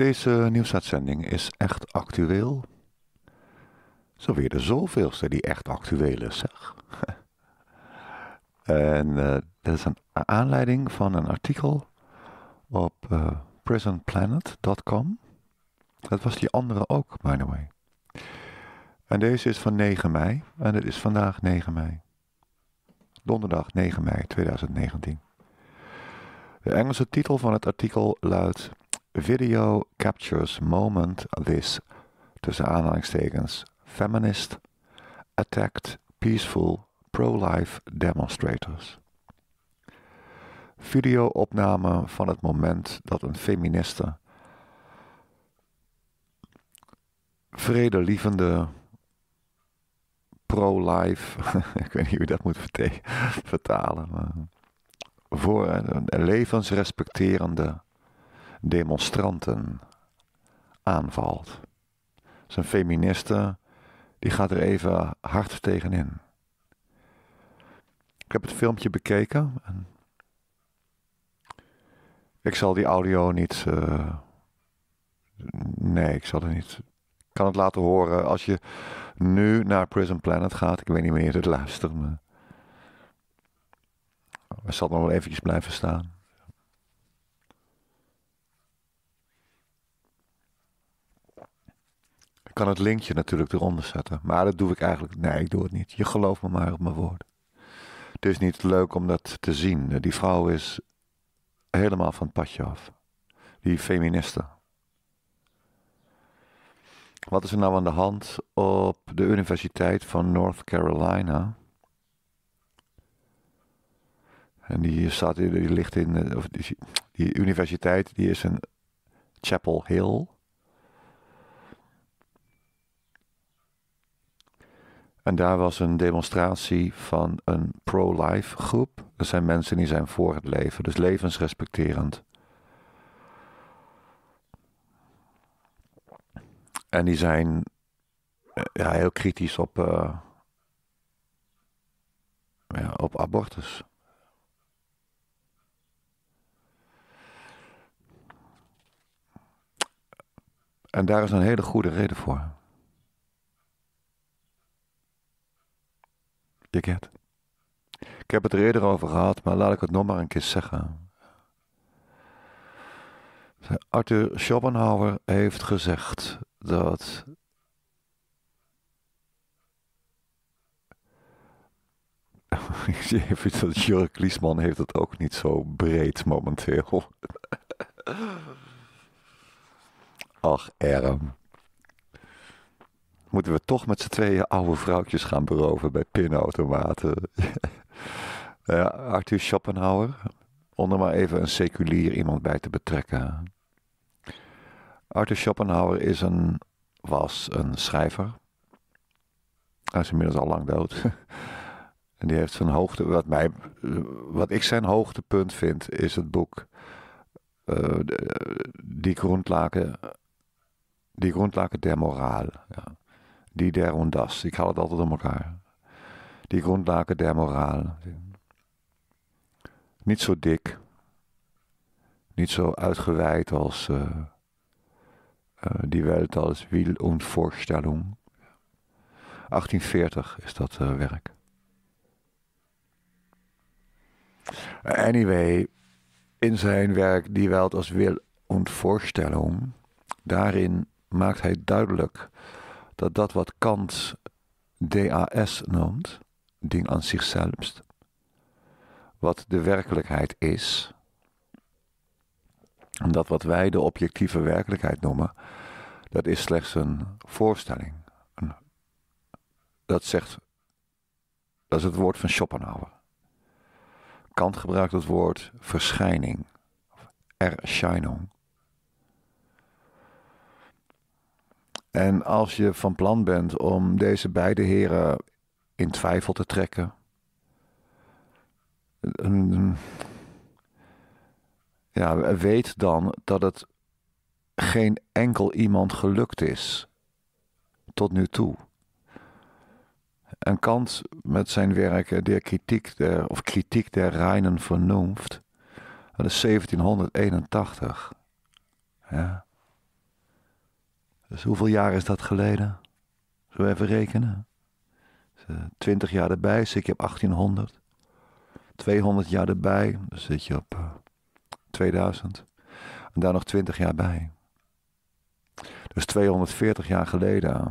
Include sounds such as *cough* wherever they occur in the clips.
Deze nieuwsuitzending is echt actueel. Zo weer de zoveelste die echt actueel is, zeg. *laughs* en eh, dat is een aanleiding van een artikel op uh, eh, prisonplanet.com. Dat was die andere ook, by the way. En deze is van 9 mei. En het is vandaag 9 mei. Donderdag 9 mei 2019. De Engelse titel van het artikel luidt Video captures moment this, tussen aanhalingstekens, feminist attacked peaceful pro-life demonstrators. Videoopname van het moment dat een feministe vredelievende pro-life, *laughs* ik weet niet hoe je dat moet vertalen, maar voor een levensrespecterende demonstranten aanvalt. Zijn feministe, die gaat er even hard tegenin. Ik heb het filmpje bekeken. En ik zal die audio niet. Eh, nee, ik zal het niet. Ik kan het laten horen als je nu naar Prison Planet gaat. Ik weet niet meer je het luistert. Maar... Oh, hij zal nog wel eventjes blijven staan. kan het linkje natuurlijk eronder zetten. Maar dat doe ik eigenlijk. Nee, ik doe het niet. Je gelooft me maar op mijn woord. Het is niet leuk om dat te zien. Die vrouw is helemaal van het padje af. Die feministe. Wat is er nou aan de hand op de Universiteit van North Carolina? En die, staat, die ligt in. Of die, die universiteit die is in Chapel Hill. En daar was een demonstratie van een pro-life groep. Dat zijn mensen die zijn voor het leven, dus levensrespecterend. En die zijn eh, ja, heel kritisch op, eh, ja, op abortus. En daar is een hele goede reden voor. je kent. Ik heb het er eerder over gehad, maar laat ik het nog maar een keer zeggen. Arthur Schopenhauer heeft gezegd dat Jurk *laughs* Liesman heeft het ook niet zo breed momenteel. *laughs* Ach, erm moeten we toch met z'n tweeën oude vrouwtjes gaan beroven bij pinautomaten. *laughs* ja, Arthur Schopenhauer, om er maar even een seculier iemand bij te betrekken. Arthur Schopenhauer is een, was een schrijver. Hij is inmiddels al lang dood. *laughs* en die heeft zijn hoogte. Wat, mij, wat ik zijn hoogtepunt vind, is het boek. Eh, die grondlaken. Die grondlaken der moraal. Ja die der das. Ik haal het altijd om elkaar. Die grondlaken der moraal. Niet zo dik. Niet zo uitgeweid als uh, uh, die Welt als wil und Vorstellung. 1840 is dat eh, werk. Anyway, in zijn werk Die Welt als Wil und Vorstellung, daarin maakt hij duidelijk dat dat wat Kant DAS noemt, ding aan zichzelf, wat de werkelijkheid is, en dat wat wij de objectieve werkelijkheid noemen, dat is slechts een voorstelling. Dat zegt, dat is het woord van Schopenhauer. Kant gebruikt het woord verschijning, of erscheinung. En als je van plan bent om deze beide heren in twijfel te trekken. Ehm, ja, weet dan dat het geen enkel iemand gelukt is tot nu toe. En Kant met zijn werken de kritiek der, of kritiek der reinen vernunft, dat is 1781. Ja. Dus hoeveel jaar is dat geleden? Zo even rekenen. Dus, eh, twintig jaar erbij, zit je op 1800. 200 jaar erbij, dan zit je op 2000. Eh, en daar nog 20 jaar bij. Dus 240 jaar geleden eh,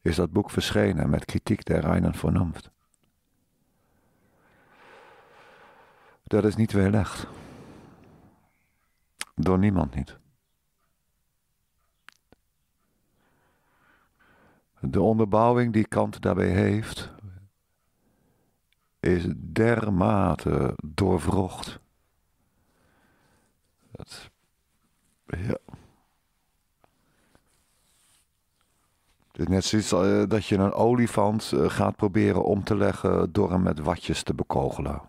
is dat boek verschenen met kritiek der reinen vernunft. Dat is niet weerlegd. Door niemand niet. De onderbouwing die Kant daarbij heeft, is dermate doorvrocht. Dat, Het is net zoiets eh, dat je een olifant eh, gaat proberen om te leggen door hem met watjes te bekogelen.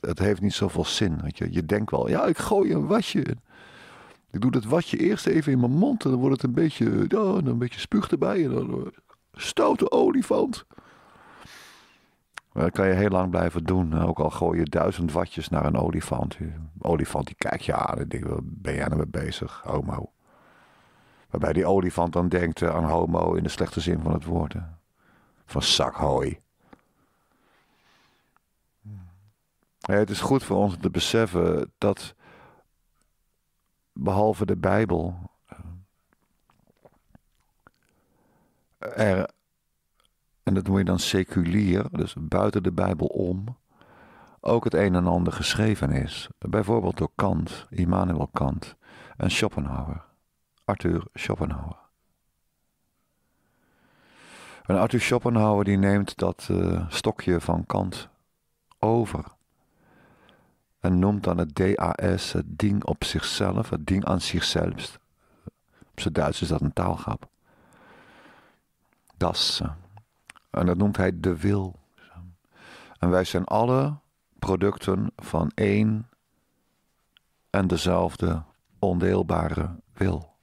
Het, heeft niet zoveel zin. je. je denkt wel, ja, ik gooi een watje in. Ik doe dat watje eerst even in mijn mond en dan wordt het een beetje, ja, een beetje spuug erbij. En dan eh, stoute olifant. Maar dat kan je heel lang blijven doen. Ook al gooi je duizend watjes naar een olifant. Een olifant die kijkt je aan en denkt, ben jij nou mee bezig, homo? Waarbij die olifant dan denkt eh, aan homo in de slechte zin van het woord. Van zakhooi. Ja, het is goed voor ons te beseffen dat behalve de Bijbel eh, er, en dat noem je dan seculier, dus buiten de Bijbel om, ook het een en ander geschreven is. Bijvoorbeeld door Kant, Immanuel Kant en Schopenhauer, Arthur Schopenhauer. En Arthur Schopenhauer die neemt dat eh, stokje van Kant over. En noemt dan het DAS, het ding op zichzelf, het ding aan zichzelf. Op zijn Duits is dat een taalgap Das. En dat noemt hij de wil. En wij zijn alle producten van één en dezelfde ondeelbare wil.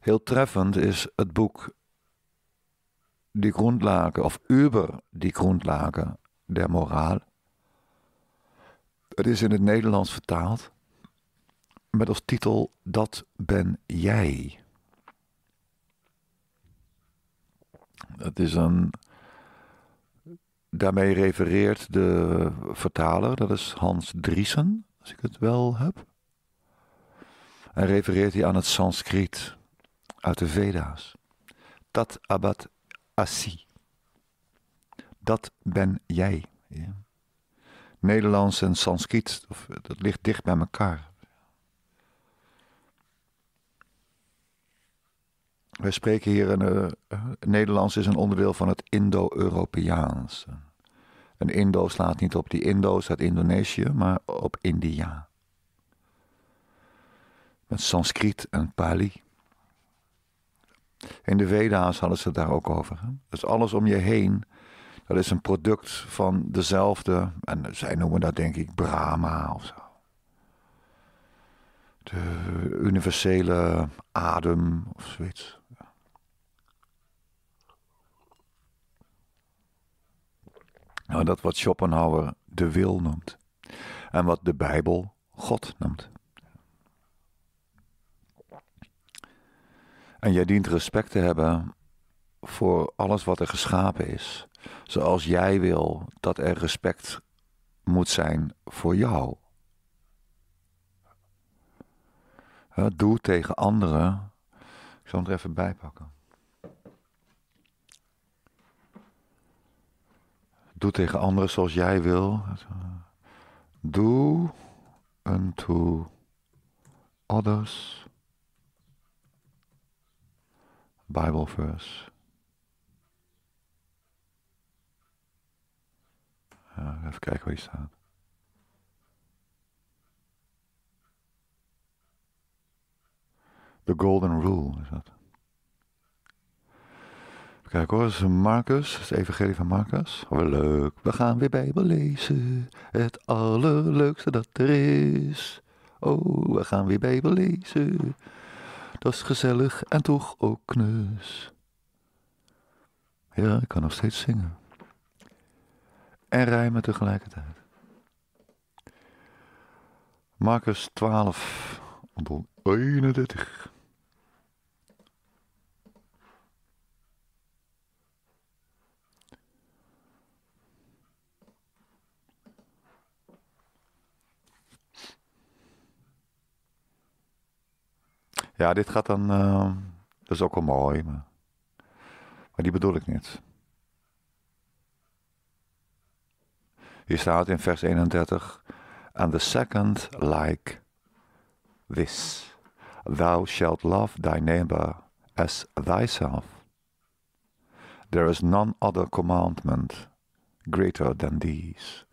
Heel treffend is het boek Die Grondlaken of Uber die Grondlaken der moraal. Het is in het Nederlands vertaald met als titel Dat ben jij. Het is een. Daarmee refereert de vertaler, dat is Hans Driesen, als ik het wel heb. En refereert hij aan het Sanskriet uit de Veda's. Tat abat asi dat ben jij. Ja. Nederlands en Sanskriet, eh, dat ligt dicht bij elkaar. Wij spreken hier, een eh, eh, Nederlands is een onderdeel van het Indo-Europeaans. Een Indo slaat niet op die Indo's uit Indonesië, maar op India. Met Sanskriet en Pali. In de Veda's hadden ze het daar ook over. Het Dus alles om je heen dat is een product van dezelfde, en zij noemen dat denk ik Brahma of zo. De universele adem of zoiets. Nou, dat wat Schopenhauer de wil noemt. En wat de Bijbel God noemt. En jij dient respect te hebben voor alles wat er geschapen is zoals jij wil dat er respect moet zijn voor jou. Doe tegen anderen. Ik zal hem er even bij pakken. Doe tegen anderen zoals jij wil. Doe unto others. Bible verse. ja, eh, even kijken waar die staat. The Golden Rule is dat. Kijk hoor, dat is Marcus, het evangelie van Marcus. Oh, leuk, we gaan weer Bijbel lezen. Het allerleukste dat er is. Oh, we gaan weer Bijbel lezen. Dat is gezellig en toch ook knus. Ja, ik kan nog steeds zingen en rijmen tegelijkertijd. Marcus 12, dan 31. Ja, dit gaat dan. Uh, dat is ook wel mooi, maar, maar die bedoel ik niet. Hier staat in vers 31: And the second like this: Thou shalt love thy neighbor as thyself. There is none other commandment greater than these.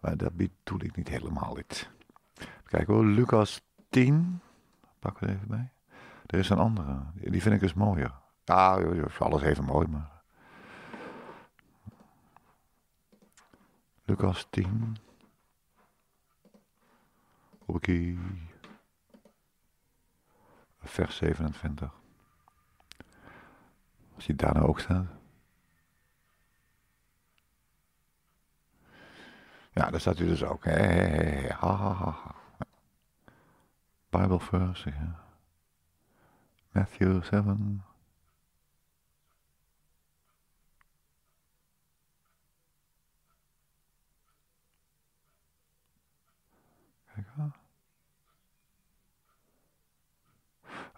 Maar dat bedoel ik niet helemaal dit. Kijk hoor, Lucas 10. Pak het even bij. Er is een andere. Die vind ik dus mooier. Ah, alles even mooi, maar Lucas 10. Hoppakee. Vers 27. Zie hij daar nou ook staat. Ja, daar staat u dus ook. He, he, he. Ha, ha, ha, Bible verse, ja. Matthew 7,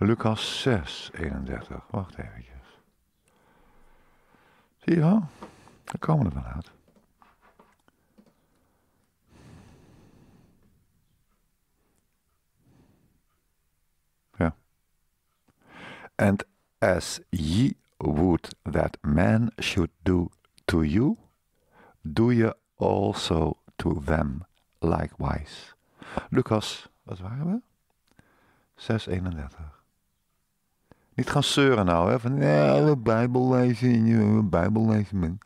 Lucas 6, 31. Wacht eventjes. Zie je wel? Daar komen we vanuit. Ja. And as ye would that man should do to you, do ye also to them likewise. Lucas, wat waren we? 631. Niet gaan zeuren nou, hè? Van, ja, we Bijbel lezen, we Bijbel lezen.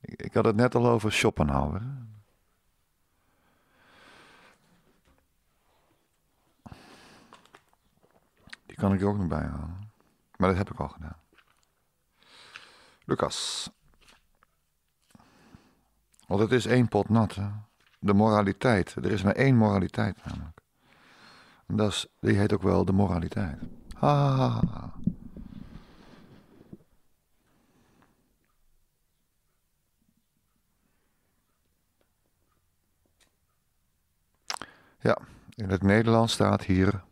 Ik had het net al over Schopenhauer. Die kan ik ook nog bij halen. Maar dat heb ik al gedaan. Lucas. Want het is één pot nat, hè? De moraliteit. Er is maar één moraliteit namelijk. En dat is, die heet ook wel de moraliteit. Ja, in het Nederlands staat hier.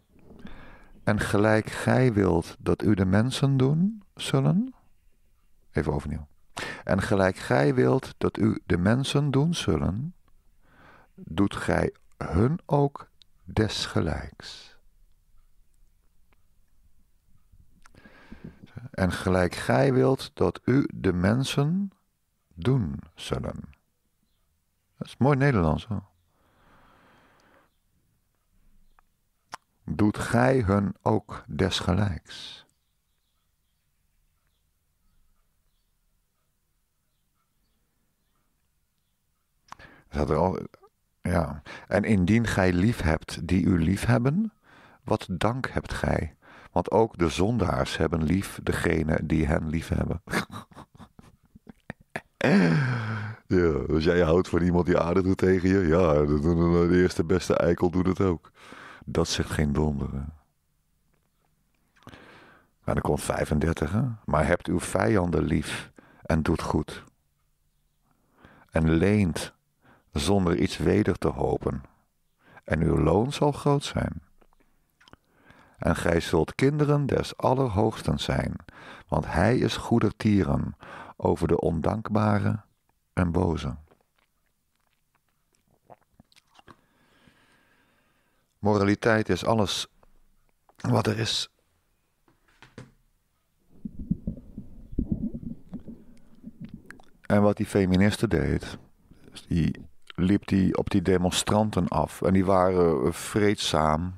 En gelijk gij wilt dat u de mensen doen zullen. Even overnieuw. En gelijk gij wilt dat u de mensen doen zullen, doet gij hun ook desgelijks. en gelijk gij wilt dat u de mensen doen zullen. Dat is mooi Nederlands. Hoor. Doet gij hun ook desgelijks? Dat er al, ja. En indien gij lief hebt die u lief hebben, wat dank hebt gij? Want ook de zondaars hebben lief degene die hen lief hebben. *laughs* ja, als dus jij houdt van iemand die aarde doet tegen je, ja, de, eerste beste eikel doet het ook. Dat zegt geen donder. En dan komt 35, Maar hebt uw vijanden lief en doet goed. En leent zonder iets weder te hopen. En uw loon zal groot zijn. En gij zult kinderen des Allerhoogsten zijn, want Hij is goedertieren over de ondankbare en boze. Moraliteit is alles wat er is. En wat die feministe deed, die liep die op die demonstranten af. En die waren vreedzaam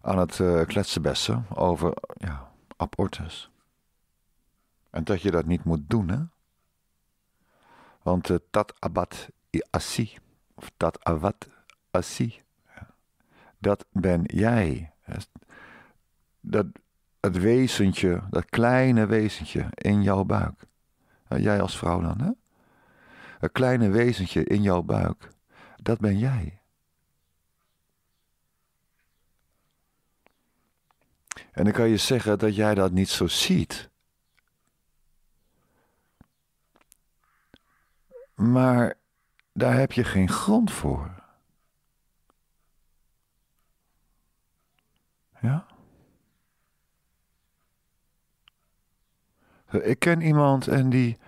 aan het uh, eh, kletsenbessen over ja, abortus. En dat je dat niet moet doen, hè? Want uh, tat abat assi, of tat avat assi, dat ben jij. Dat, het wezentje, dat kleine wezentje in jouw buik. Jij als vrouw dan, hè? Het kleine wezentje in jouw buik, dat ben jij. En dan kan je zeggen dat jij dat niet zo ziet. Maar daar heb je geen grond voor. Ja? Ik ken iemand en die.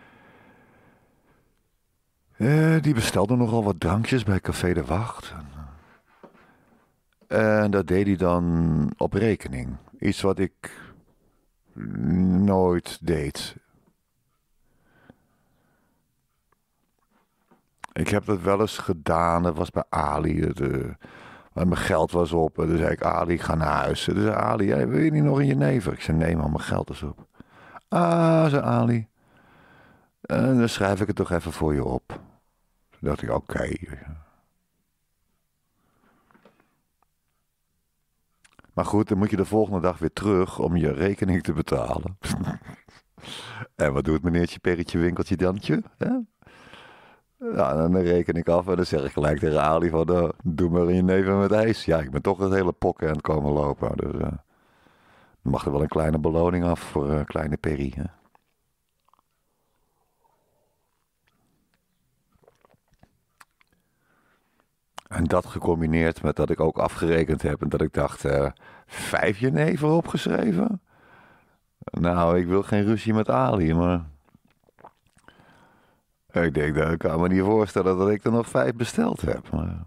Eh, die bestelde nogal wat drankjes bij Café de Wacht. En eh, dat deed hij dan op rekening. Iets wat ik nooit deed. Ik heb dat wel eens gedaan. Dat was bij Ali. Eh, mijn geld was op. En toen zei ik, Ali, ga naar huis. Dus Ali, jij, wil je niet nog in je never? Ik zei, nee maar mijn geld is op. Ah, zei Ali. En dan schrijf ik het toch even voor je op. Toen dacht ik, oké. Maar goed, dan moet je de volgende dag weer terug om je rekening te betalen. *laughs* en wat doet meneertje Perretje Winkeltje Dantje? Hè? Ja, dan reken ik af en dan zeg ik gelijk tegen Ali van, nou, doe maar in je neven met ijs. Ja, ik ben toch het hele pokken aan het komen lopen. Dus eh, mag er wel een kleine beloning af voor eh, kleine Perry. Hè? En dat gecombineerd met dat ik ook afgerekend heb en dat ik dacht, uh, vijf neven opgeschreven? Nou, ik wil geen ruzie met Ali, maar... Ik denk, dat ik kan me niet voorstellen dat ik er nog vijf besteld heb. Maar...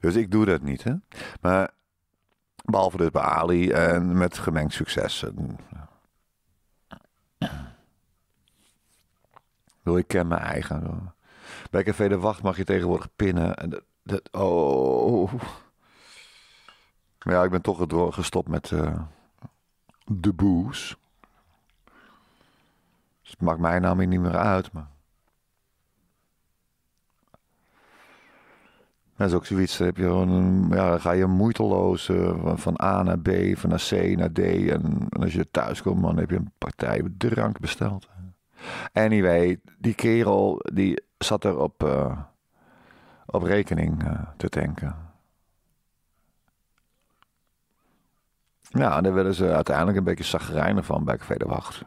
Dus ik doe dat niet, hè. Maar behalve dus bij Ali en met gemengd succes. Wil ik ken mijn eigen... Bij Café de Wacht mag je tegenwoordig pinnen. En dat, dat oh. Ja, ik ben toch gestopt met eh, de boes. Dus het maakt mijn naam hier niet meer uit, maar... Dat is ook zoiets, heb je een, ja, dan ga je moeiteloos eh, van A naar B, van naar C naar D. En, als je thuis komt, dan heb je een partij drank besteld. Anyway, die kerel, die, zat er op, eh, op rekening eh, te tanken. Ja, en daar werden ze uiteindelijk een beetje zagrijnen van bij Café Wacht.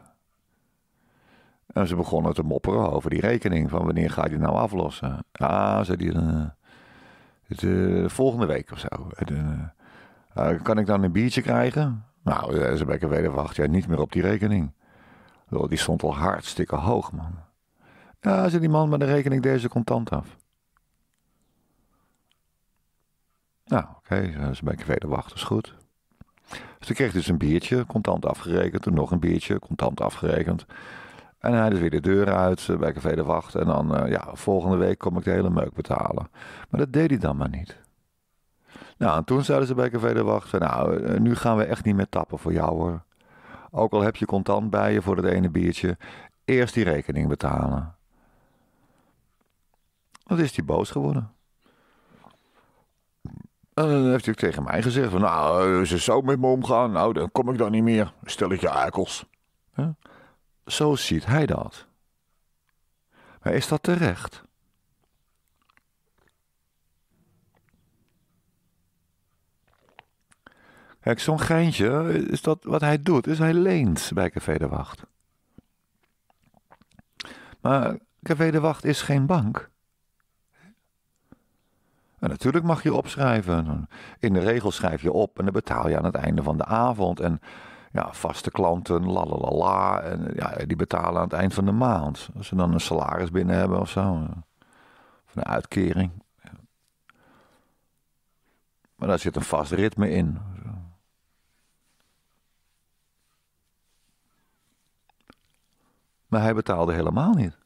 En ze begonnen te mopperen over die rekening. Van wanneer ga je nou aflossen? Ah, zei die. Uh, volgende week of zo. kan ik dan een biertje krijgen? Nou, ze bij Café niet meer op die rekening. Die stond al hartstikke hoog, man. Ja, zei die man, maar dan reken ik deze contant af. Nou, oké, eh, ze dus ben ik verder wachten, is goed. Dus kreeg dus een biertje, contant afgerekend. Toen nog een biertje, contant afgerekend. En hij dus weer de deur uit, eh, bij Café de Wacht. En dan, eh, ja, volgende week kom ik de hele meuk betalen. Maar dat deed hij dan maar niet. Nou, en toen zeiden ze bij Café de Wacht, nou, nu gaan we echt niet meer tappen voor jou hoor. Ook al heb je contant bij je voor dat ene biertje, eerst die rekening betalen. Dat is hij boos geworden. En dan heeft hij tegen mij gezegd: van, Nou, eh, ze zo met me omgaan, nou, dan kom ik dan niet meer. Stelletje akels. Ja? Zo ziet hij dat. Maar is dat terecht? Kijk, zo'n geintje, is dat wat hij doet, is hij leent bij Café de Wacht. Maar Café de Wacht is geen bank. En natuurlijk mag je opschrijven. In de regel schrijf je op en dan betaal je aan het einde van de avond. En ja, vaste klanten, la la la En ja, die betalen aan het eind van de maand. Als ze dan een salaris binnen hebben of zo. Eh, of een uitkering. Maar daar zit een vast ritme in. Maar hij betaalde helemaal niet.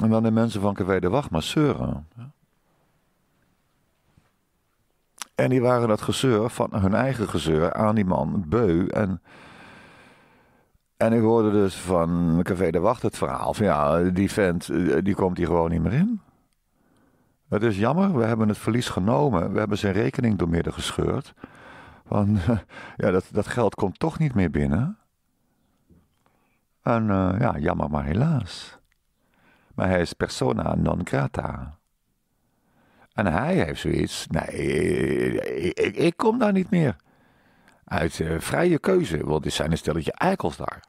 En dan de mensen van Café de Wacht maar zeuren. En die waren dat gezeur van hun eigen gezeur aan die man beu. En, en ik hoorde dus van Café de Wacht het verhaal van ja, die vent eh, die komt hier gewoon niet meer in. Het is jammer, we hebben het verlies genomen. We hebben zijn rekening door midden gescheurd. Want *laughs* ja, dat, dat geld komt toch niet meer binnen. En eh, ja, jammer maar helaas maar hij is persona non grata. En hij heeft zoiets, nee, ik, ik kom daar niet meer. Uit uh, vrije keuze, want er zijn een stelletje eikels daar.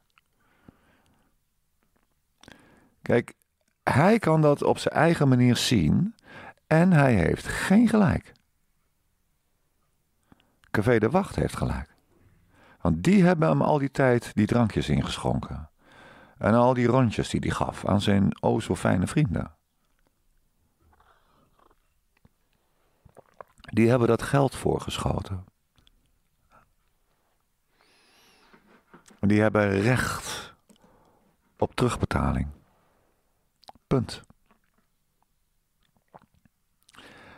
Kijk, hij kan dat op zijn eigen manier zien en hij heeft geen gelijk. Café de Wacht heeft gelijk. Want die hebben hem al die tijd die drankjes ingeschonken. En al die rondjes die hij gaf aan zijn o zo fijne vrienden. Die hebben dat geld voorgeschoten. Die hebben recht op terugbetaling. Punt.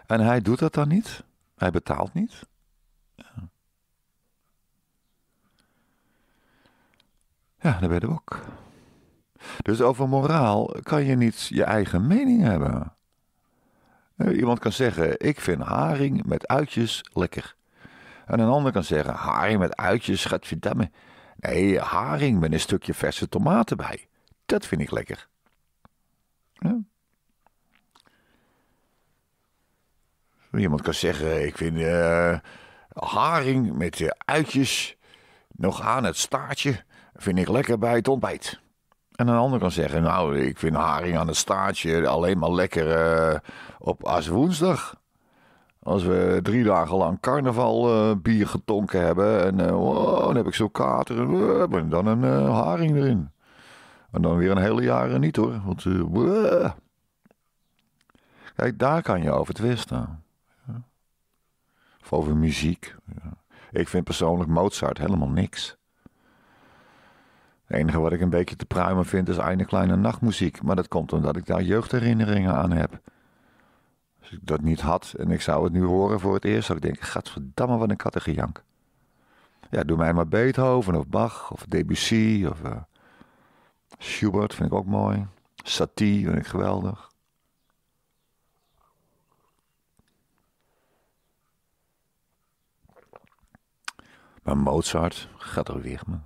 En hij doet dat dan niet. Hij betaalt niet. Ja, ja ben de dus over moraal kan je niet je eigen mening hebben. Eh, iemand kan zeggen: Ik vind haring met uitjes lekker. En een ander kan zeggen: Haring met uitjes, gaat verdammen. Nee, haring met een stukje verse tomaten bij. Dat vind ik lekker. Iemand kan zeggen: Ik vind eh, haring met uitjes nog aan het staartje. Vind ik lekker bij het ontbijt. En een ander kan zeggen, nou, ik vind haring aan het staartje alleen maar lekker uh, op woensdag. Als we drie dagen lang carnaval eh, bier getonken hebben en eh, oh, dan heb ik zo'n kater en dan een haring erin. En dan weer een hele jaren niet hoor, want... Kijk, daar kan je over twisten. Of over muziek. Ja. Ik vind persoonlijk Mozart helemaal niks. Het enige wat ik een beetje te pruimen vind is Eindekleine Kleine Nachtmuziek. Maar dat komt omdat ik daar jeugdherinneringen aan heb. Als ik dat niet had en ik zou het nu horen voor het eerst, zou ik denken: gadverdamme, wat een kattengejank. Ja, doe mij maar Beethoven of Bach of Debussy of uh, Schubert, vind ik ook mooi. Satie vind ik geweldig. Maar Mozart gaat er weer, me.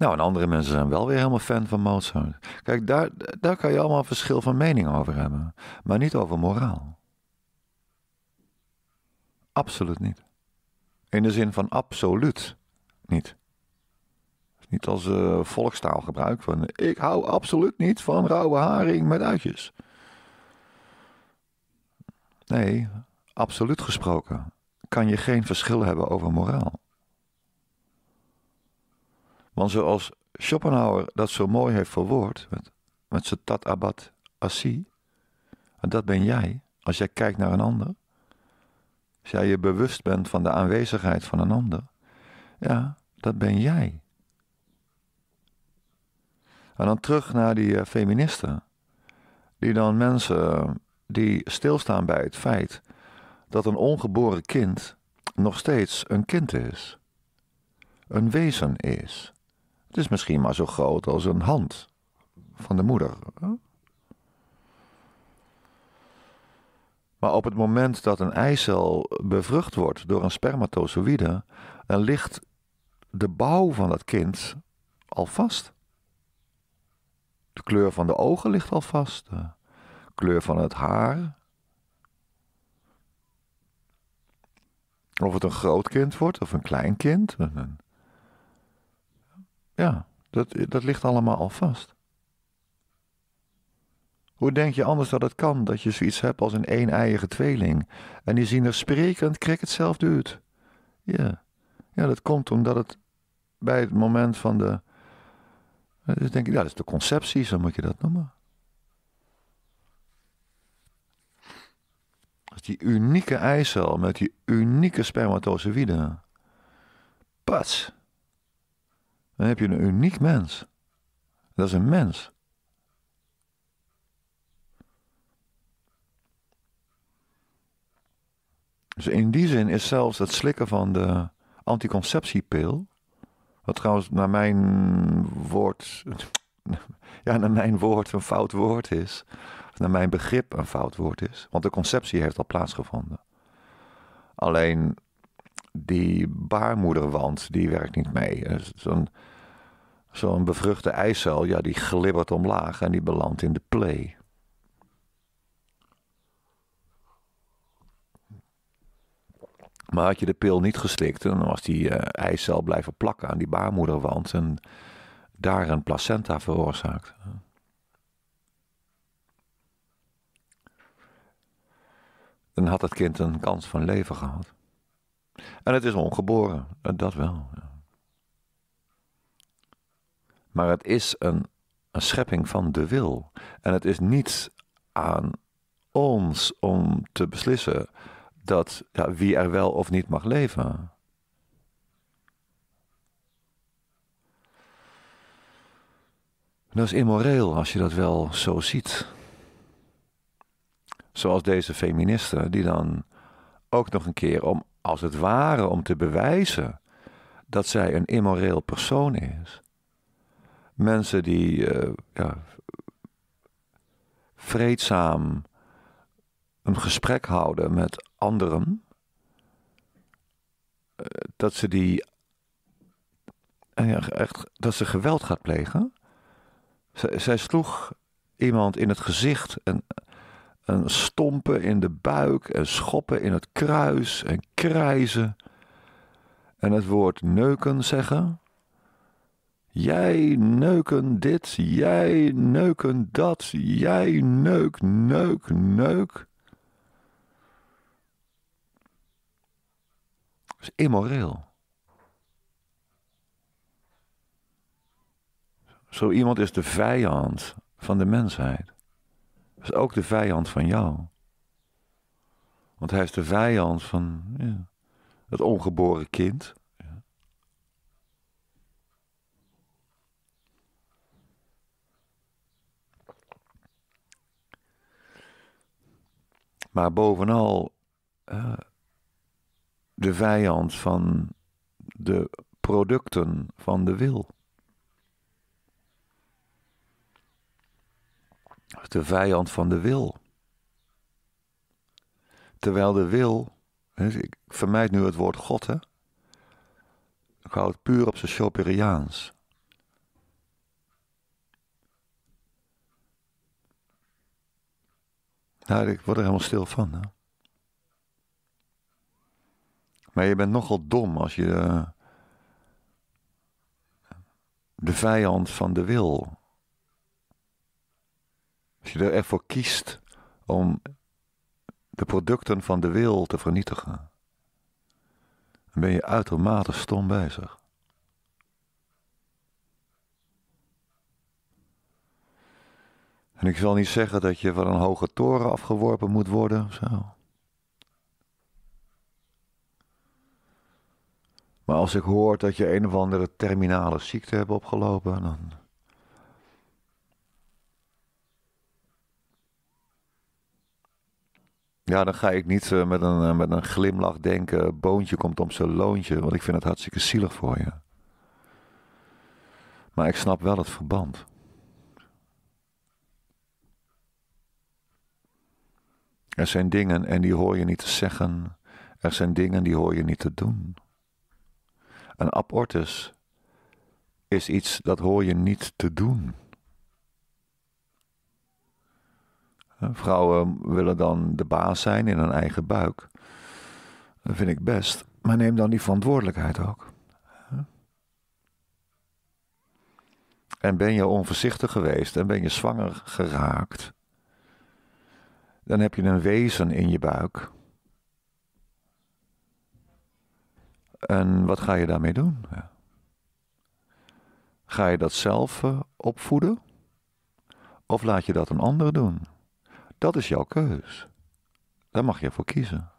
Nou, en andere mensen zijn wel weer helemaal fan van Mozart. Kijk, daar, daar kan je allemaal verschil van mening over hebben. Maar niet over moraal. Absoluut niet. In de zin van absoluut niet. Niet als uh, eh, volkstaalgebruik van ik hou absoluut niet van rauwe haring met uitjes. Nee, absoluut gesproken kan je geen verschil hebben over moraal. Want zoals Schopenhauer dat zo mooi heeft verwoord, met, met zijn tat abat assi, dat ben jij, als jij kijkt naar een ander, als jij je bewust bent van de aanwezigheid van een ander, ja, dat ben jij. En dan terug naar die eh, feministen, die dan mensen eh, die stilstaan bij het feit dat een ongeboren kind nog steeds een kind is, een wezen is. Het is misschien maar zo groot als een hand van de moeder. Maar op het moment dat een eicel bevrucht wordt door een spermatozoïde, dan ligt de bouw van dat kind al vast. De kleur van de ogen ligt al vast. De kleur van het haar. Of het een groot kind wordt of een klein kind. Ja, dat, dat ligt allemaal al vast. Hoe denk je anders dat het kan dat je zoiets hebt als een een-eiige tweeling en die zien er sprekend krek zelf duurt? Ja. ja, dat komt omdat het bij het moment van de. Eh, dus denk ik, ja, dat is de conceptie, zo moet je dat noemen. Als die unieke eicel met die unieke spermatozoïden. Pats. Dan heb je een uniek mens. Dat is een mens. Dus in die zin is zelfs het slikken van de anticonceptiepil, wat trouwens naar mijn woord, *laughs* ja, naar mijn woord een fout woord is, naar mijn begrip een fout woord is, want de conceptie heeft al plaatsgevonden. Alleen die baarmoederwand, die werkt niet mee. Eh, zo'n zo'n bevruchte eicel, ja, die glibbert omlaag en die belandt in de play. Maar had je de pil niet geslikt, dan was die eh, eicel blijven plakken aan die baarmoederwand en daar een placenta veroorzaakt. Dan had het kind een kans van leven gehad. En het is ongeboren, eh, dat wel. Maar het is een, een schepping van de wil. En het is niet aan ons om te beslissen dat ja, wie er wel of niet mag leven. Dat is immoreel als je dat wel zo ziet. Zoals deze feministen, die dan ook nog een keer om als het ware om te bewijzen dat zij een immoreel persoon is. Mensen die eh, ja, vreedzaam een gesprek houden met anderen, eh, dat ze die eh, echt, dat ze geweld gaat plegen. zij sloeg iemand in het gezicht en en stompen in de buik en schoppen in het kruis en krijzen. En het woord neuken zeggen. Jij neuken dit, jij neuken dat, jij neuk, neuk, neuk. is immoreel. Zo iemand is de vijand van de mensheid is ook de vijand van jou. Want hij is de vijand van ja, het ongeboren kind. Maar bovenal eh, de vijand van de producten van de wil. de vijand van de wil. Terwijl de wil, ik vermijd nu het woord God, hè? ik hou het puur op zijn Chopiriaans. Nou, ik word er helemaal stil van. Maar je bent nogal dom als je eh, de vijand van de wil als je er echt voor kiest om de producten van de wil te vernietigen, dan ben je uitermate stom bezig. En ik zal niet zeggen dat je van een hoge toren afgeworpen moet worden of zo. Maar als ik hoor dat je een of andere terminale ziekte hebt opgelopen, dan Ja, dan ga ik niet eh, met, een, eh, met een glimlach denken, boontje komt om zijn loontje, want ik vind het hartstikke zielig voor je. Maar ik snap wel het verband. Er zijn dingen en die hoor je niet te zeggen. Er zijn dingen die hoor je niet te doen. Een abortus is iets dat hoor je niet te doen. Vrouwen willen dan de baas zijn in hun eigen buik. Dat vind ik best. Maar neem dan die verantwoordelijkheid ook. En ben je onvoorzichtig geweest en ben je zwanger geraakt, dan heb je een wezen in je buik. En wat ga je daarmee doen? Ga je dat zelf eh, opvoeden? Of laat je dat een ander doen? Dat is jouw keus. Daar mag je voor kiezen.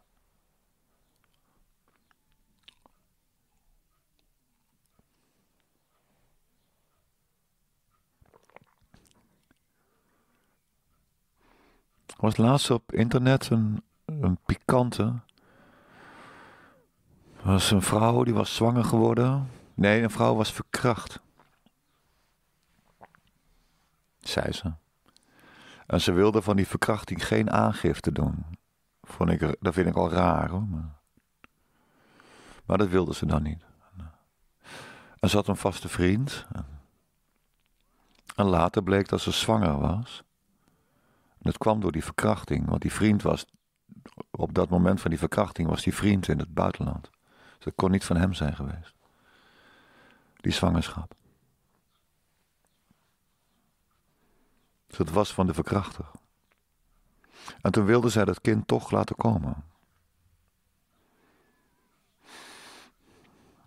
Er was laatst op internet een, een pikante. Er was een vrouw die was zwanger geworden. Nee, een vrouw was verkracht. Zei ze. En ze wilde van die verkrachting geen aangifte doen. Vond ik, dat vind ik al raar hoor. Maar, maar dat wilde ze dan niet. En ze had een vaste vriend. En later bleek dat ze zwanger was. En dat kwam door die verkrachting. Want die vriend was, op dat moment van die verkrachting was die vriend in het buitenland. Dus dat kon niet van hem zijn geweest. Die zwangerschap. Het was van de verkrachter. En toen wilde zij dat kind toch laten komen.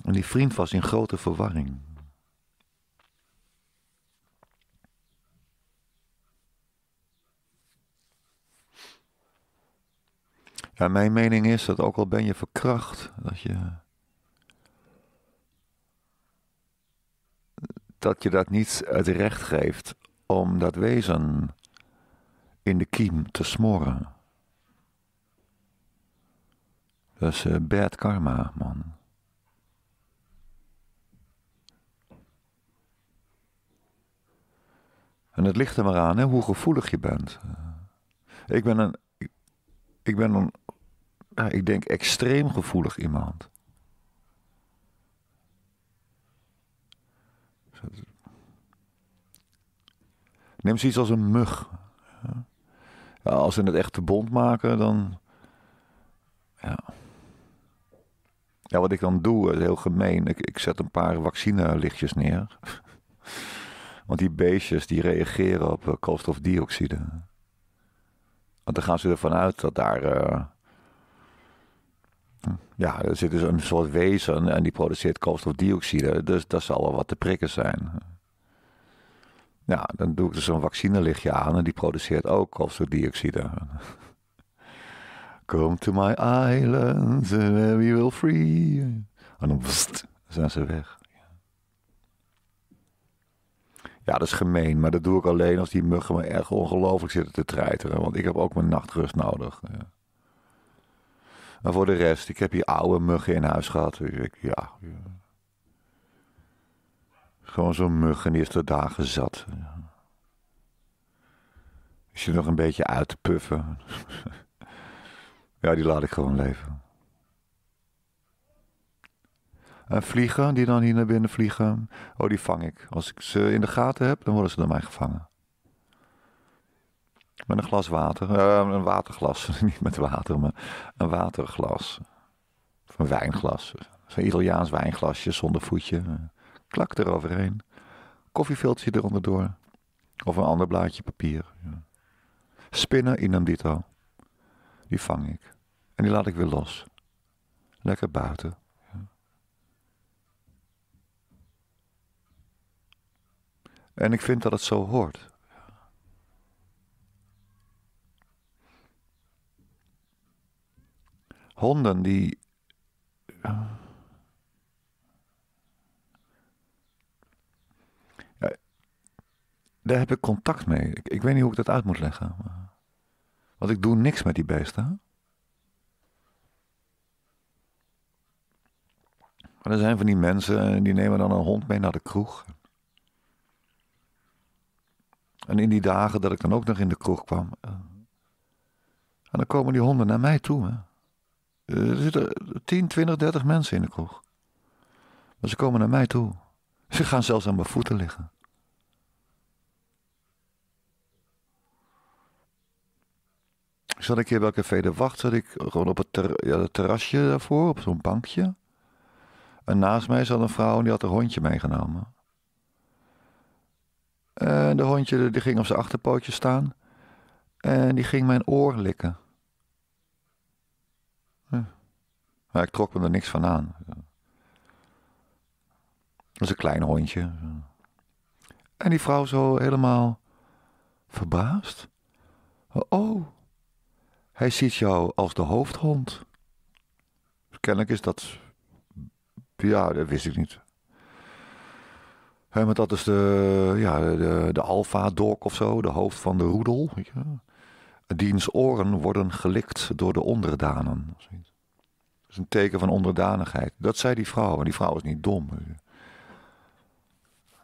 En die vriend was in grote verwarring. mijn mening is dat ook al ben je verkracht, dat je. dat je dat niet het recht geeft om dat wezen in de kiem te smoren. Dat is eh, bad karma, man. En het ligt er maar aan hoe gevoelig je bent. Ik ben een, ik ben een, ik denk extreem gevoelig iemand. Neem iets als een mug. Ja, als ze het echt te bond maken, dan. Ja. ja, wat ik dan doe is heel gemeen. Ik, zet een paar vaccinelichtjes neer. *laughs* Want die beestjes die reageren op eh, koolstofdioxide. Want dan gaan ze ervan uit dat daar. Eh, hm, ja, er zit dus een soort wezen en die produceert koolstofdioxide. Dus dat zal wel wat te prikken zijn. Nou, dan doe ik dus een vaccinelichtje aan en die produceert ook koolstofdioxide. *laughs* Come to my island, where we will free. En dan zijn ze weg. Ja, dat is gemeen, maar dat doe ik alleen als die muggen me erg ongelooflijk zitten te treiteren. Want ik heb ook mijn nachtrust nodig. Maar voor de rest, ik heb hier oude muggen in huis gehad. Dus ik, ja, gewoon zo'n mug en die heeft er dagen zat. Is je nog een beetje uit te puffen? *laughs* ja, die laat ik gewoon leven. En vliegen, die dan hier naar binnen vliegen, oh, die vang ik. Als ik ze in de gaten heb, dan worden ze door mij gevangen. Met een glas water, eh, een waterglas, *laughs* niet met water, maar een waterglas. Of een wijnglas. Zo'n Italiaans wijnglasje zonder voetje klak eroverheen. Koffieveldje eronder door. Of een ander blaadje papier. Ja. Spinnen in een dito. Die vang ik. En die laat ik weer los. Lekker buiten. Ja. En ik vind dat het zo hoort. Honden die. daar heb ik contact mee. Ik, ik weet niet hoe ik dat uit moet leggen. Want ik doe niks met die beesten. Maar er zijn van die mensen die nemen dan een hond mee naar de kroeg. En in die dagen dat ik dan ook nog in de kroeg kwam. Eh, en dan komen die honden naar mij toe. Er zitten 10, 20, 30 mensen in de kroeg. Maar ze komen naar mij toe. Ze gaan zelfs aan mijn voeten liggen. zat ik hier bij Café de Wacht, zat ik gewoon op het, terrasje daarvoor, op zo'n bankje. En naast mij zat een vrouw en die had een hondje meegenomen. En de hondje die ging op zijn achterpootje staan. En die ging mijn oor likken. Maar ik trok me er niks van aan. Dat is een klein hondje. En die vrouw zo helemaal verbaasd. Oh, hij ziet jou als de hoofdhond. Kennelijk is dat. Ja, dat wist ik niet. maar dat is de, ja, de, de alfa dok of zo, de hoofd van de roedel. Ja. Diens oren worden gelikt door de onderdanen. Dat is een teken van onderdanigheid. Dat zei die vrouw, en die vrouw is niet dom.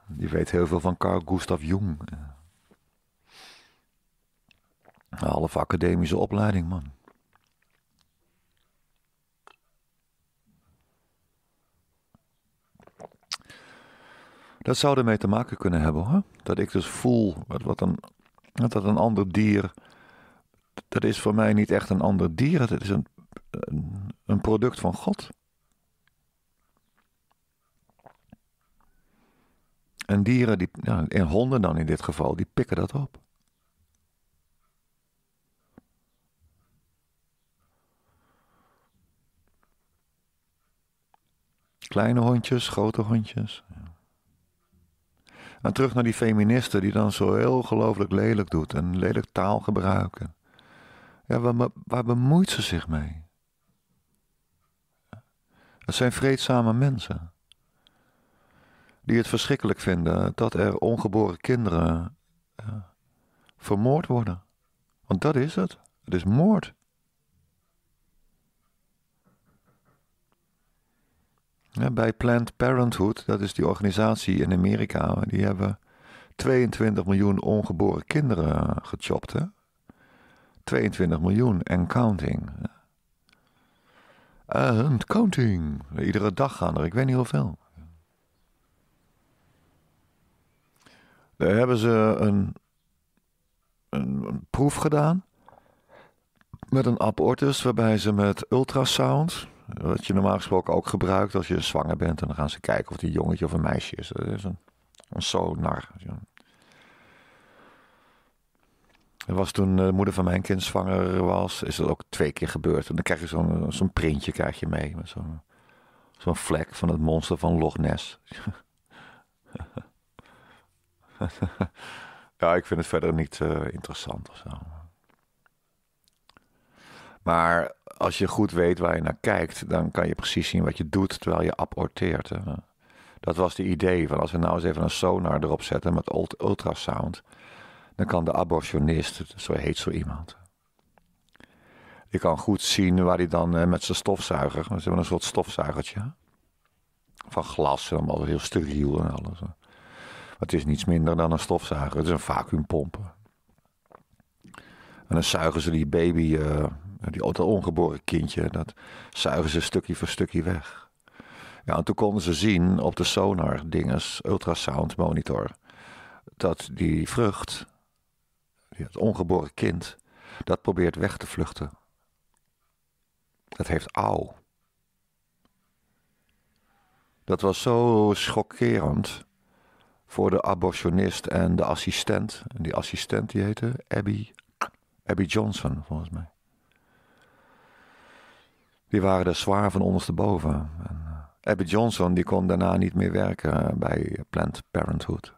Die weet heel veel van Carl Gustav Jung half academische opleiding, man. Dat zou ermee te maken kunnen hebben, hoor. Dat ik dus voel wat, dat een ander dier. Dat is voor mij niet echt een ander dier, het is een, een product van God. En dieren, die, nou, en honden dan in dit geval, die pikken dat op. Kleine hondjes, grote hondjes. En terug naar die feministen die dan zo heel gelooflijk lelijk doet en lelijk taal gebruiken. Ja, waar, waar bemoeit ze zich mee? Het zijn vreedzame mensen. Die het verschrikkelijk vinden dat er ongeboren kinderen eh, vermoord worden. Want dat is het. Het is moord. Ja, bij Planned Parenthood, dat is die organisatie in Amerika, die hebben 22 miljoen ongeboren kinderen gechopt. Hè? 22 miljoen en counting. Eh, en counting. Iedere dag gaan er, ik weet niet hoeveel. Daar hebben ze een, een, een proef gedaan met een abortus waarbij ze met ultrasound wat je normaal gesproken ook gebruikt als je zwanger bent. En dan gaan ze kijken of die jongetje of een meisje is. Dat is een, een sonar. Er was toen de eh, moeder van mijn kind zwanger was, is dat ook twee keer gebeurd. En dan krijg je zo'n eh, printje krijg je mee. Zo'n zo'n vlek van het monster van Loch Ness. *laughs* ja, ik vind het verder niet eh, interessant of zo. Maar als je goed weet waar je naar kijkt, dan kan je precies zien wat je doet terwijl je aborteert. Eh, dat was de idee van als we nou eens even een sonar erop zetten met ultrasound, dan kan de abortionist, zo heet zo iemand, je kan goed zien waar hij dan eh, met zijn stofzuiger. Ze hebben een soort stofzuigertje. Van glas en allemaal heel steriel en alles. Maar het is niets minder dan een stofzuiger. Het is een vacuümpomp. En dan zuigen ze die baby eh, die auto ongeboren kindje, dat zuigen ze stukje voor stukje weg. Ja, en toen konden ze zien op de sonar dinges, ultrasound monitor, dat die vrucht, het ongeboren kind, dat probeert weg te vluchten. Dat heeft auw. Dat was zo schokkerend voor de abortionist en de assistent. En die assistent die heette Abby, Abby Johnson, volgens mij die waren er zwaar van ondersteboven. En eh, Abby Johnson die kon daarna niet meer werken eh, bij Planned Parenthood.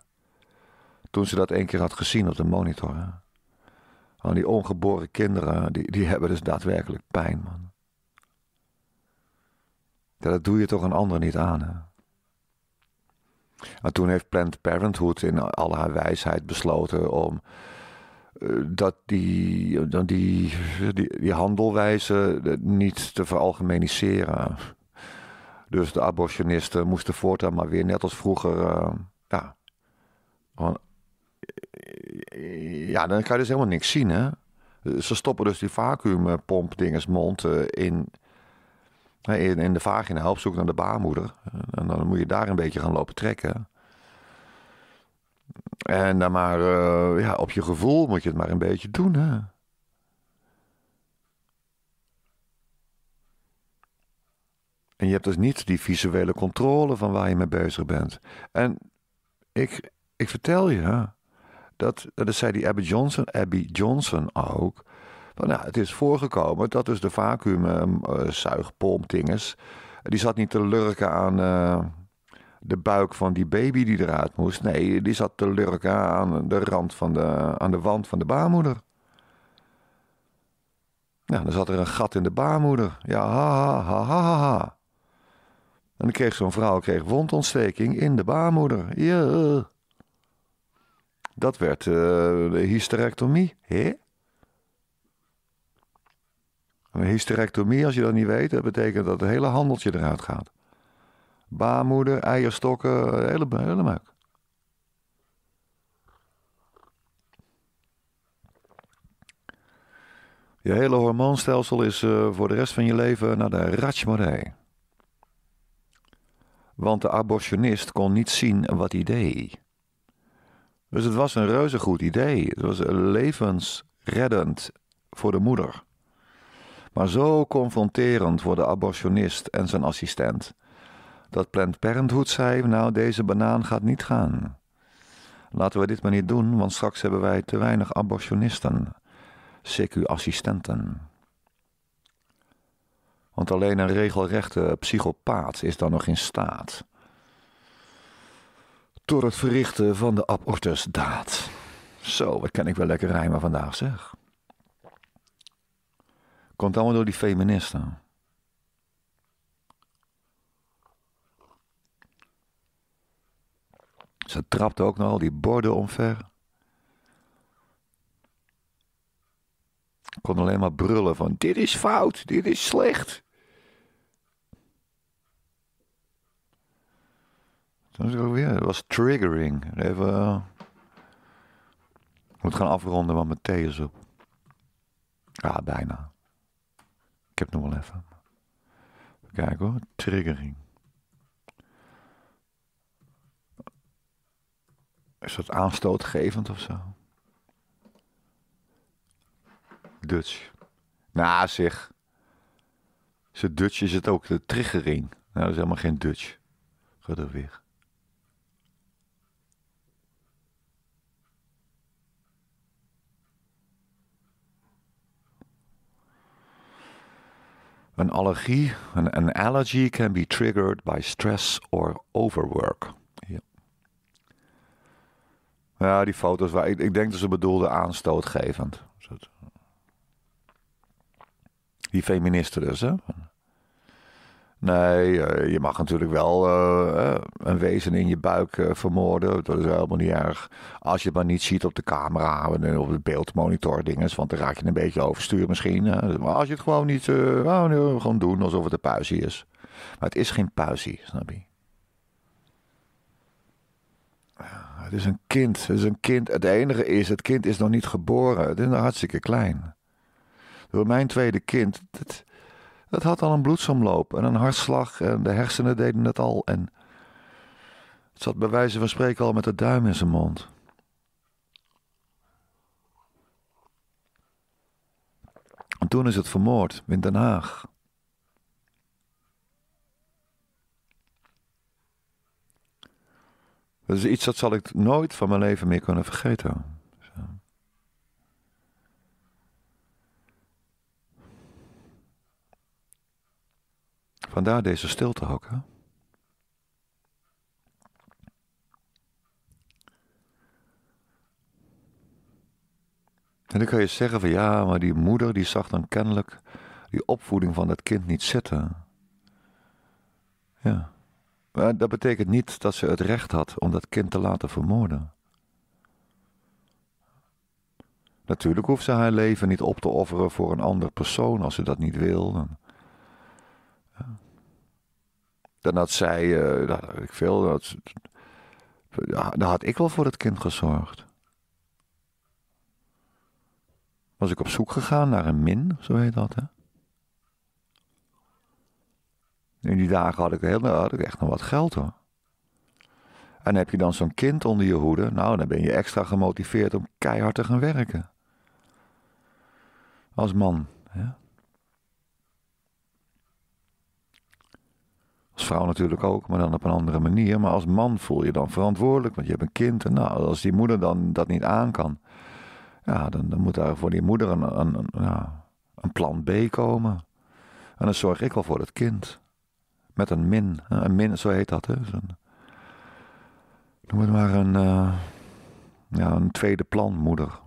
Toen ze dat één keer had gezien op de monitor. al die ongeboren kinderen, die, die hebben dus daadwerkelijk pijn, man. dat doe je toch een ander niet aan, En toen heeft Planned Parenthood in al haar wijsheid besloten om eh, dat die, dan die, die, handelwijze eh, niet te veralgemeniseren. Dus de abortionisten moesten voortaan maar weer, net als vroeger, eh, ja, ja, dan kan je dus helemaal niks zien, hè. Ze stoppen dus die vacuümpomp mond in, in, in de vagina, op zoek naar de baarmoeder. En dan moet je daar een beetje gaan lopen trekken. En dan maar eh, ja, op je gevoel moet je het maar een beetje doen. Hè? En je hebt dus niet die visuele controle van waar je mee bezig bent. En ik, ik vertel je, dat, dat zei die Abby Johnson, Abby Johnson ook. Van, nou, het is voorgekomen dat dus de vacuümzuigpomp ehm, eh, uh, die zat niet te lurken aan... Eh, de buik van die baby die eruit moest. Nee, die zat te lurken aan de, rand van de, aan de wand van de baarmoeder. Nou, dan zat er een gat in de baarmoeder. Ja, ha, ha, ha, ha, ha. En dan kreeg zo'n vrouw kreeg wondontsteking in de baarmoeder. Ja. Dat werd eh, de hysterectomie. Hè? Een hysterectomie, als je dat niet weet, betekent dat het hele handeltje eruit gaat baarmoeder, eierstokken, hele, hele Je hele hormoonstelsel is eh, voor de rest van je leven naar de ratschmarij. Want de abortionist kon niet zien wat hij deed. Dus het was een reuze goed idee. Het was levensreddend voor de moeder. Maar zo confronterend voor de abortionist en zijn assistent dat Planned Parenthood zei: Nou, deze banaan gaat niet gaan. Laten we dit maar niet doen, want straks hebben wij te weinig abortionisten, CQ-assistenten. Want alleen een regelrechte psychopaat is dan nog in staat door het verrichten van de abortusdaad. Zo, wat ken ik wel lekker rijmen vandaag, zeg. Komt allemaal door die feministen. Ze trapte ook nog al die borden omver. Ik kon alleen maar brullen van dit is fout, dit is slecht. Dat weer, was triggering. Even, uh, eh, moet gaan afronden, want mijn thee is op. Ah, bijna. Ik heb nog wel even. Kijk hoor, triggering. Is dat aanstootgevend of zo. Dutch. Na nou, zich. Ze Dutch is het ook de triggering. Nou, dat is helemaal geen Dutch. Gaat er weer. Een allergie, een an allergy can be triggered by stress or overwork. Nou, die foto's waar. Ik, ik denk dat ze bedoelde aanstootgevend. Die feministen dus, hè? Nee, eh, je mag natuurlijk wel eh, eh, een wezen in je buik vermoorden. Dat is helemaal niet erg. Als je het maar niet ziet op de camera en op de beeldmonitor dinges. Want dan raak je een beetje overstuur misschien. Hè. Maar als je het gewoon niet... Oh, gewoon doen alsof het een puisie is. Maar het is geen puisie, snap je? Het is een kind. Het is een kind. Het enige is, het kind is nog niet geboren. Het is nog hartstikke klein. Door mijn tweede kind, dat, dat had al een bloedsomloop en een hartslag en de hersenen deden het al. En het zat bij wijze van spreken al met de duim in zijn mond. En toen is het vermoord in Den Haag. Dat is iets dat zal ik nooit van mijn leven meer kunnen vergeten. Zo. Vandaar deze stilte ook, En dan kan je zeggen van ja, maar die moeder die zag dan kennelijk die opvoeding van dat kind niet zitten. Ja. Maar dat betekent niet dat ze het recht had om dat kind te laten vermoorden. Natuurlijk hoeft ze haar leven niet op te offeren voor een ander persoon als ze dat niet wil. Eh, dan had zij, eh, ik veel, dat, dan had ik wel voor het kind gezorgd. Was ik op zoek gegaan naar een min, zo heet dat, hè? In die dagen had ik, heel, nou, had ik echt nog wat geld hoor. En heb je dan zo'n kind onder je hoede, nou dan ben je extra gemotiveerd om keihard te gaan werken. Als man. Hè? Als vrouw natuurlijk ook, maar dan op een andere manier. Maar als man voel je dan verantwoordelijk, want je hebt een kind. En nou, als die moeder dan dat niet aan kan, ja, dan, dan moet daar voor die moeder een, een, een plan B komen. En dan zorg ik wel voor dat kind. Met een min. Een min, zo heet dat. Hè? noem het maar een, uh, ja, een tweede planmoeder.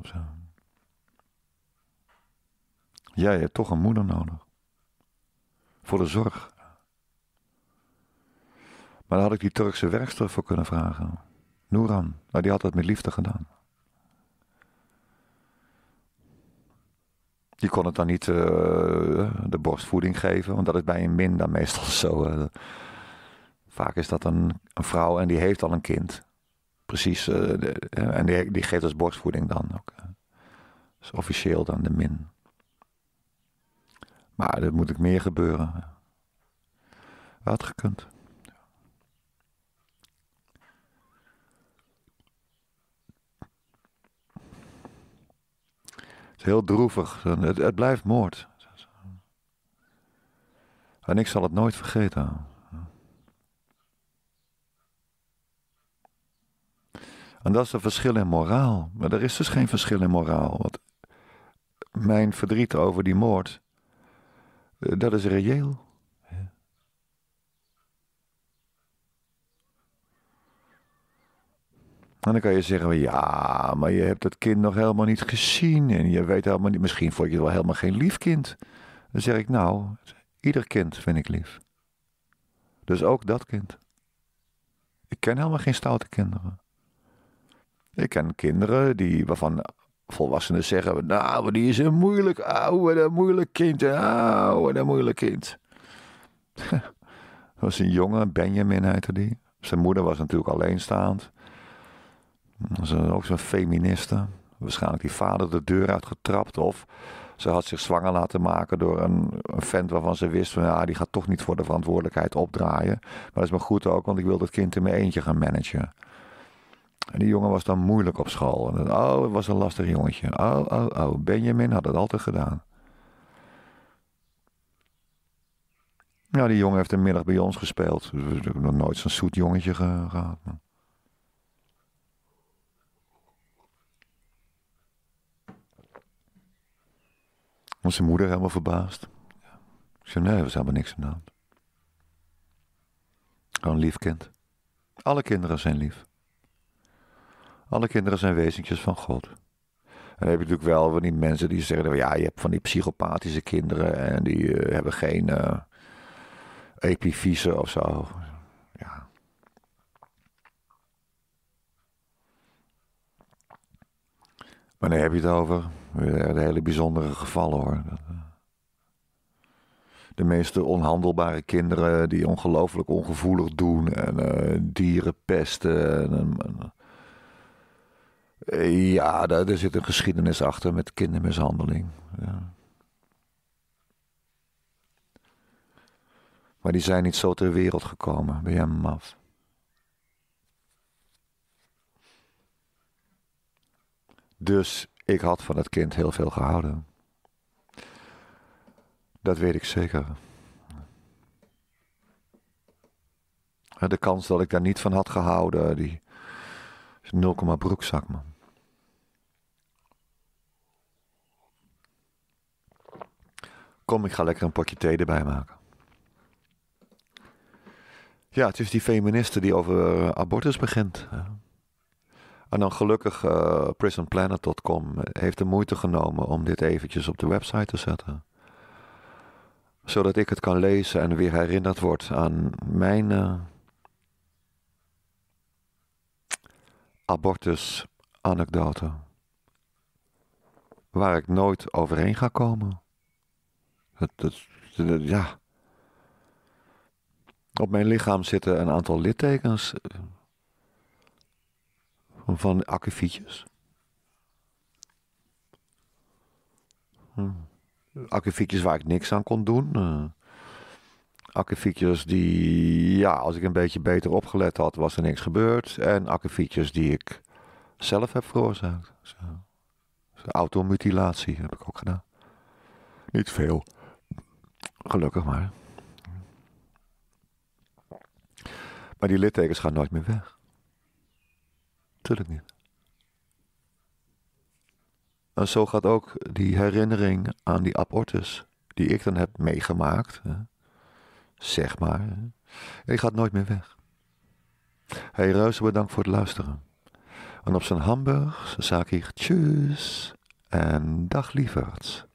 Jij hebt toch een moeder nodig. Voor de zorg. Maar daar had ik die Turkse werkster voor kunnen vragen. Noeran, maar nou, die had dat met liefde gedaan. Die kon het dan niet eh, de borstvoeding geven, want dat is bij een min dan meestal zo. Eh. vaak is dat een, een, vrouw en die heeft al een kind. Precies, eh, en die, die, geeft als borstvoeding dan ook. Is dus officieel dan de min. Maar er moet ik meer gebeuren. Wat gekund. Heel droevig. Het, het blijft moord. En ik zal het nooit vergeten. En dat is een verschil in moraal. Maar er is dus geen verschil in moraal. Want mijn verdriet over die moord, eh, dat is reëel. En dan kan je zeggen, ja, maar je hebt dat kind nog helemaal niet gezien. En je weet helemaal niet, misschien vond je het wel helemaal geen lief kind. Dan zeg ik, nou, ieder kind vind ik lief. Dus ook dat kind. Ik ken helemaal geen stoute kinderen. Ik ken kinderen die, waarvan volwassenen zeggen, nou, die is een moeilijk, oude, een moeilijk kind, oude, een moeilijk kind. *laughs* dat was een jongen, Benjamin heette die. Zijn moeder was natuurlijk alleenstaand. Dat is ook zo'n feministe. Waarschijnlijk die vader de deur uitgetrapt. Of ze had zich zwanger laten maken door een, een vent waarvan ze wist van ja, die gaat toch niet voor de verantwoordelijkheid opdraaien. Maar dat is maar goed ook, want ik wil dat kind in mijn eentje gaan managen. En die jongen was dan moeilijk op school. En oh, het was een lastig jongetje. Oh, oh, oh. Benjamin had het altijd gedaan. Nou, die jongen heeft een middag bij ons gespeeld. Dus nog nooit zo'n zoet jongetje gehad. Maar... was zijn moeder helemaal verbaasd. Ja. Ik zei, nee, er helemaal niks aan Gewoon lief kind. Alle kinderen zijn lief. Alle kinderen zijn wezentjes van God. En dan heb je natuurlijk wel van die mensen die zeggen: ja, je hebt van die psychopathische kinderen en die eh, hebben geen uh, epifyse of zo. Ja. Maar dan heb je het over de hele bijzondere gevallen hoor. De meeste onhandelbare kinderen die ongelooflijk ongevoelig doen en eh, dieren pesten. En, eh, ja, daar, er zit een geschiedenis achter met kindermishandeling. Ja. Maar die zijn niet zo ter wereld gekomen bij hem af. Dus ik had van het kind heel veel gehouden. Dat weet ik zeker. De kans dat ik daar niet van had gehouden, die is 0, broekzak, man. Kom, ik ga lekker een potje thee erbij maken. Ja, het is die feministe die over abortus begint. Ja. En dan gelukkig uh, eh, prisonplanet.com heeft de moeite genomen om dit eventjes op de website te zetten. Zodat ik het kan lezen en weer herinnerd word aan mijn eh, abortus anekdote. Waar ik nooit overheen ga komen. ja. Op mijn lichaam zitten een aantal littekens van akkefietjes. Hm. waar ik niks aan kon doen. Uh, die, ja, als ik een beetje beter opgelet had, was er niks gebeurd. En akkefietjes die ik zelf heb veroorzaakt. Zo. Automutilatie heb ik ook gedaan. Niet veel. Gelukkig maar. Maar die littekens gaan nooit meer weg. Tuurlijk niet. En zo gaat ook die herinnering aan die abortus, die ik dan heb meegemaakt, zeg maar, die gaat nooit meer weg. Hey, reuze bedankt voor het luisteren. En op zijn Hamburg, zei ik tjus en dag lieverds.